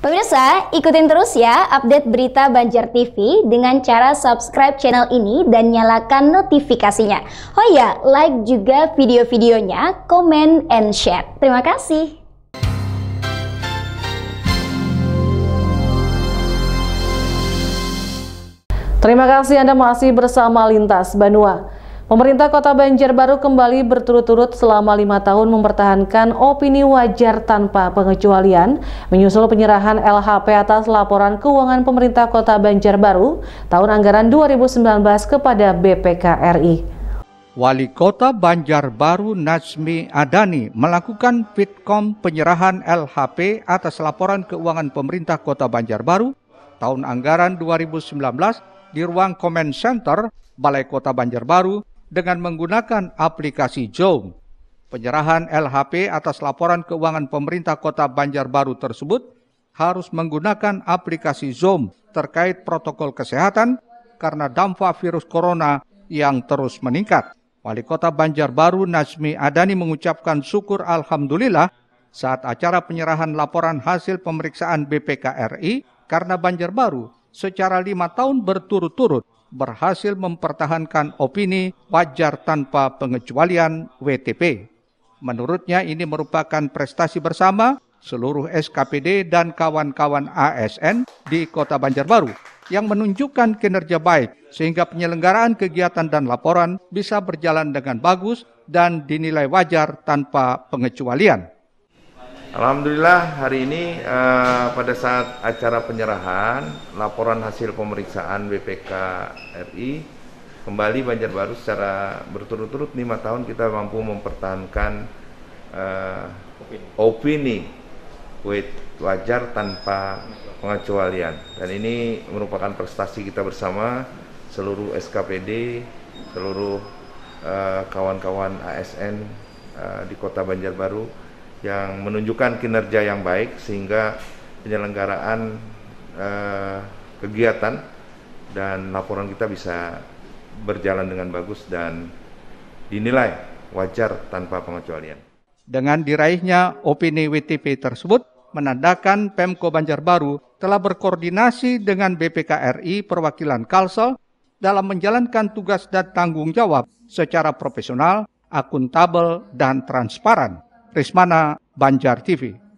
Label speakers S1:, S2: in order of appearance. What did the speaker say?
S1: Pemirsa, ikutin terus ya update berita Banjar TV dengan cara subscribe channel ini dan nyalakan notifikasinya. Oh ya, like juga video-videonya, comment and share. Terima kasih. Terima kasih Anda masih bersama Lintas Banua. Pemerintah Kota Banjarbaru kembali berturut-turut selama lima tahun mempertahankan opini wajar tanpa pengecualian menyusul penyerahan LHP atas laporan keuangan pemerintah Kota Banjarbaru tahun anggaran 2019 kepada BPK RI.
S2: Wali Kota Banjarbaru Najmi Adani melakukan fitkom penyerahan LHP atas laporan keuangan pemerintah Kota Banjarbaru tahun anggaran 2019 di ruang Comment Center Balai Kota Banjarbaru dengan menggunakan aplikasi Zoom. Penyerahan LHP atas laporan keuangan pemerintah kota Banjarbaru tersebut harus menggunakan aplikasi Zoom terkait protokol kesehatan karena dampak virus corona yang terus meningkat. Wali Kota Banjarbaru Nazmi Adani mengucapkan syukur alhamdulillah saat acara penyerahan laporan hasil pemeriksaan BPKRI karena Banjarbaru secara lima tahun berturut-turut berhasil mempertahankan opini wajar tanpa pengecualian WTP. Menurutnya ini merupakan prestasi bersama seluruh SKPD dan kawan-kawan ASN di Kota Banjarbaru yang menunjukkan kinerja baik sehingga penyelenggaraan kegiatan dan laporan bisa berjalan dengan bagus dan dinilai wajar tanpa pengecualian.
S3: Alhamdulillah hari ini uh, pada saat acara penyerahan laporan hasil pemeriksaan BPK RI kembali Banjarbaru secara berturut-turut lima tahun kita mampu mempertahankan uh, opini with wajar tanpa pengecualian dan ini merupakan prestasi kita bersama seluruh SKPD seluruh eh, kawan-kawan uh, ASN uh, di Kota Banjarbaru yang menunjukkan kinerja yang baik sehingga penyelenggaraan eh, kegiatan dan laporan kita bisa berjalan dengan bagus dan dinilai wajar tanpa
S2: pengecualian. Dengan diraihnya opini WTP tersebut, menandakan Pemko Banjarbaru telah berkoordinasi dengan BPKRI Perwakilan Kalsel dalam menjalankan tugas dan tanggung jawab secara profesional, akuntabel, dan transparan. Rismana Banjar TV.